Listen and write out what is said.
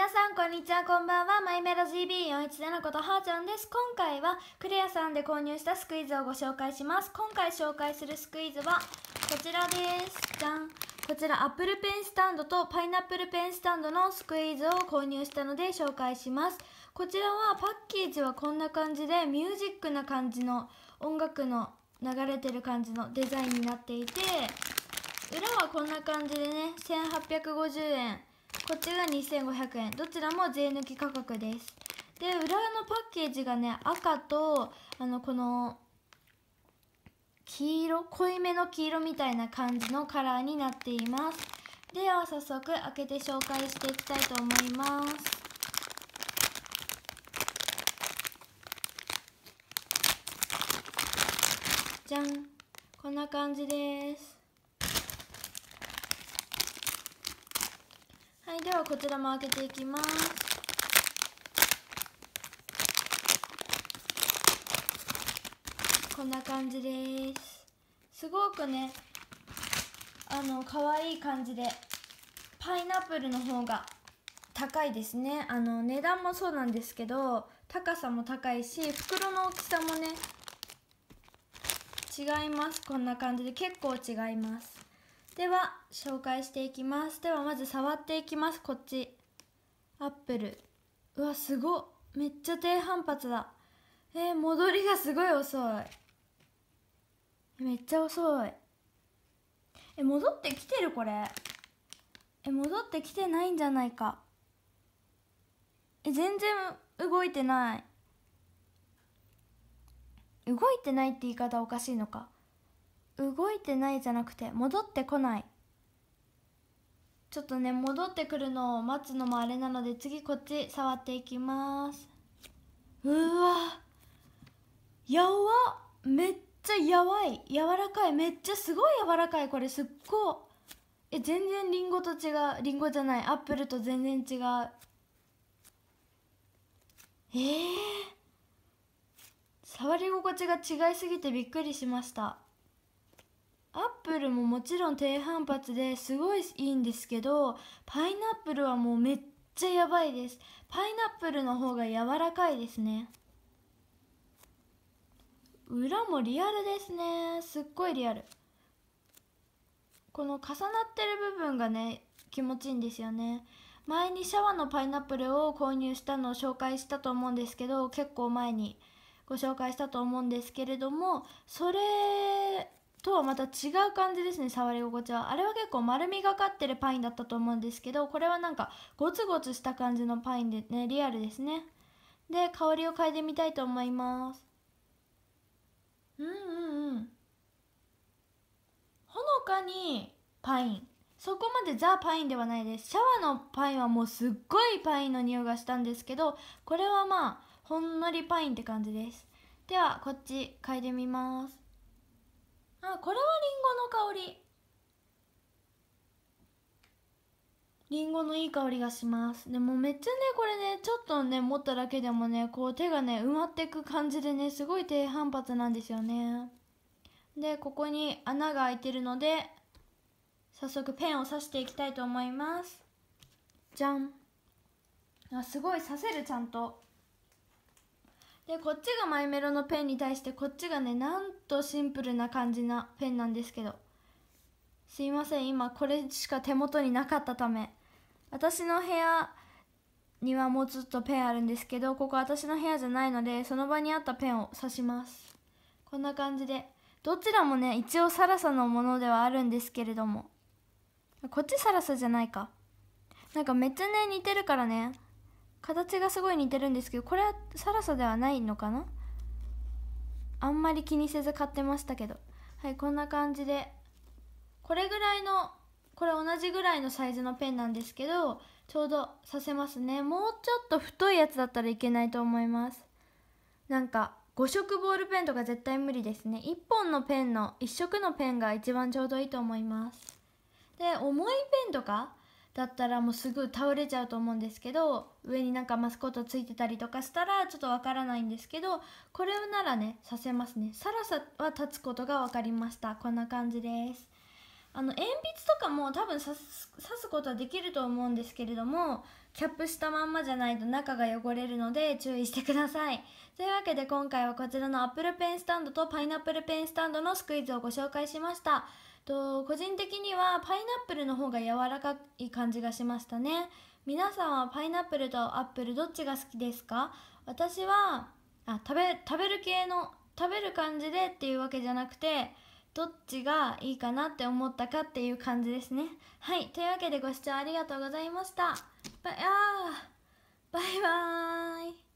皆さんこんにちはこんばんはマイメロ GB417 ことはーちゃんです今回はクレアさんで購入したスクイーズをご紹介します今回紹介するスクイーズはこちらですじゃんこちらアップルペンスタンドとパイナップルペンスタンドのスクイーズを購入したので紹介しますこちらはパッケージはこんな感じでミュージックな感じの音楽の流れてる感じのデザインになっていて裏はこんな感じでね1850円こっちが2500円どちらも税抜き価格ですで裏のパッケージがね赤とあのこの黄色濃いめの黄色みたいな感じのカラーになっていますでは早速開けて紹介していきたいと思いますじゃんこんな感じですはいではこちらも開けていきますこんな感じですすごくねあの可愛い感じでパイナップルの方が高いですねあの値段もそうなんですけど高さも高いし袋の大きさもね違いますこんな感じで結構違いますでは紹介していきますではまず触っていきますこっちアップルうわすごめっちゃ低反発だえー、戻りがすごい遅いめっちゃ遅いえ戻ってきてるこれえ戻ってきてないんじゃないかえ全然動いてない動いてないって言い方おかしいのかいてないじゃなくて戻ってこないちょっとね戻ってくるのを待つのもあれなので次こっち触っていきますうわやわめっちゃやわい柔らかいめっちゃすごい柔らかいこれすっごえ全然りんごと違うりんごじゃないアップルと全然違うえー、触り心地が違いすぎてびっくりしましたアップルももちろん低反発ですごいいいんですけどパイナップルはもうめっちゃやばいですパイナップルの方が柔らかいですね裏もリアルですねすっごいリアルこの重なってる部分がね気持ちいいんですよね前にシャワーのパイナップルを購入したのを紹介したと思うんですけど結構前にご紹介したと思うんですけれどもそれとはまた違う感じですね触り心地はあれは結構丸みがかってるパインだったと思うんですけどこれはなんかゴツゴツした感じのパインでねリアルですねで香りを嗅いでみたいと思いますうんうんうんほのかにパインそこまでザ・パインではないですシャワーのパインはもうすっごいパインの匂いがしたんですけどこれはまあほんのりパインって感じですではこっち嗅いでみますあこれはりんごの香りりんごのいい香りがしますでもめっちゃねこれねちょっとね持っただけでもねこう手がね埋まってく感じでねすごい低反発なんですよねでここに穴が開いてるので早速ペンを刺していきたいと思いますじゃんあすごい刺せるちゃんとでこっちがマイメロのペンに対してこっちがねなんとシンプルな感じなペンなんですけどすいません今これしか手元になかったため私の部屋にはもうちょっとペンあるんですけどここ私の部屋じゃないのでその場にあったペンを刺しますこんな感じでどちらもね一応サラサのものではあるんですけれどもこっちサラサじゃないかなんかめっちゃね似てるからね形がすごい似てるんですけどこれはサラサではないのかなあんまり気にせず買ってましたけどはいこんな感じでこれぐらいのこれ同じぐらいのサイズのペンなんですけどちょうどさせますねもうちょっと太いやつだったらいけないと思いますなんか5色ボールペンとか絶対無理ですね1本のペンの1色のペンが一番ちょうどいいと思いますで重いペンとかだったらもうすぐ倒れちゃうと思うんですけど上になんかマスコットついてたりとかしたらちょっとわからないんですけどこれならねさせますねさらさは立つことが分かりましたこんな感じですあの鉛筆とかも多分刺す刺すことはできると思うんですけれどもキャップしたまんまじゃないと中が汚れるので注意してくださいというわけで今回はこちらのアップルペンスタンドとパイナップルペンスタンドのスクイズをご紹介しましたと個人的にはパイナップルの方が柔らかい感じがしましたね皆さんはパイナップルとアップルどっちが好きですか私はあ食べ食べる系の食べる感じでっていうわけじゃなくてどっちがいいかなって思ったかっていう感じですねはいというわけでご視聴ありがとうございましたバイバイ